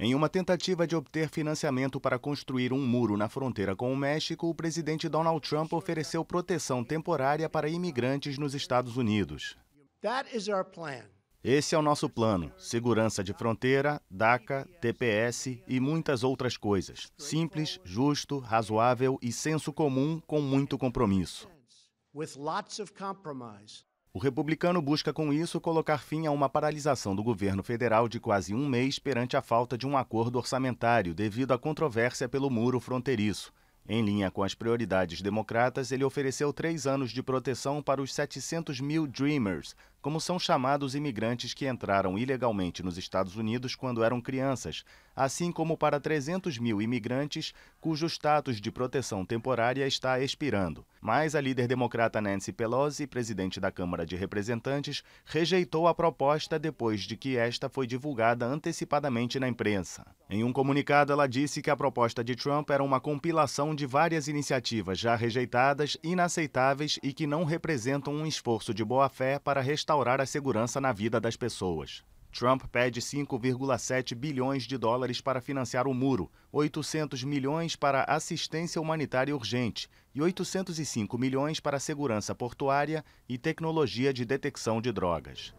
Em uma tentativa de obter financiamento para construir um muro na fronteira com o México, o presidente Donald Trump ofereceu proteção temporária para imigrantes nos Estados Unidos. Esse é o nosso plano: segurança de fronteira, DACA, TPS e muitas outras coisas. Simples, justo, razoável e senso comum com muito compromisso. O republicano busca com isso colocar fim a uma paralisação do governo federal de quase um mês perante a falta de um acordo orçamentário devido à controvérsia pelo muro fronteiriço. Em linha com as prioridades democratas, ele ofereceu três anos de proteção para os 700 mil Dreamers, como são chamados imigrantes que entraram ilegalmente nos Estados Unidos quando eram crianças, assim como para 300 mil imigrantes cujo status de proteção temporária está expirando. Mas a líder democrata Nancy Pelosi, presidente da Câmara de Representantes, rejeitou a proposta depois de que esta foi divulgada antecipadamente na imprensa. Em um comunicado, ela disse que a proposta de Trump era uma compilação de várias iniciativas já rejeitadas, inaceitáveis e que não representam um esforço de boa-fé para restaurar restaurar a segurança na vida das pessoas. Trump pede 5,7 bilhões de dólares para financiar o muro, 800 milhões para assistência humanitária urgente e 805 milhões para segurança portuária e tecnologia de detecção de drogas.